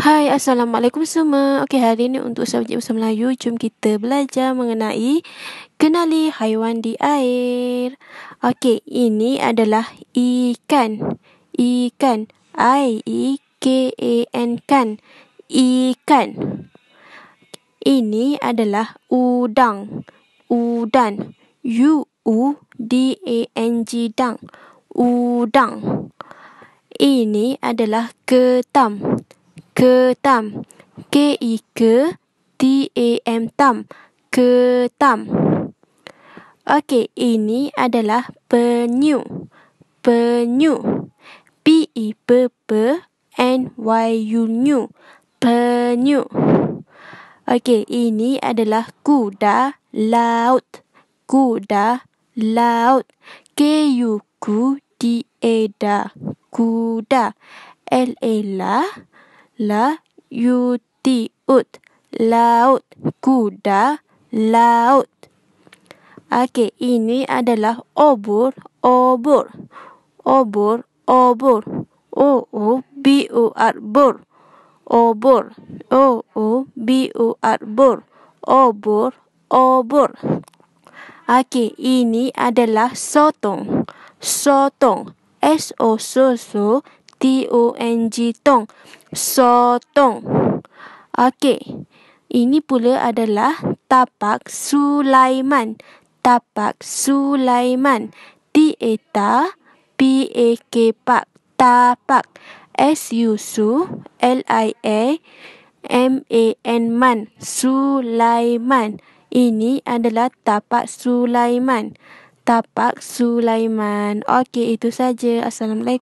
Hai, Assalamualaikum semua. Okey, hari ini untuk subjek bahasa Melayu, jom kita belajar mengenai kenali haiwan di air. Okey, ini adalah ikan. Ikan. I E K A N kan. Ikan. Ini adalah udang. Udan. U U D A N G dang. Udang. Ini adalah ketam ketam k i k t a m tam ketam okey ini adalah penyu penyu p i p p n y u n penyu okey ini adalah kuda laut kuda laut k u k u e d a kuda l a e l a La yu ti ut laut kuda laut. Okey, ini adalah obor obor obor obor o o b u r bor obor o o b u r bor obor obor. Okey, ini adalah sotong sotong s o s o t o n g tong sotong. Okey. Ini pula adalah tapak Sulaiman. Tapak Sulaiman. T A T A P A K p a pak. Tapak S U S U L I A M A N man. Sulaiman. Ini adalah tapak Sulaiman. Tapak Sulaiman. Okey, itu saja. Assalamualaikum.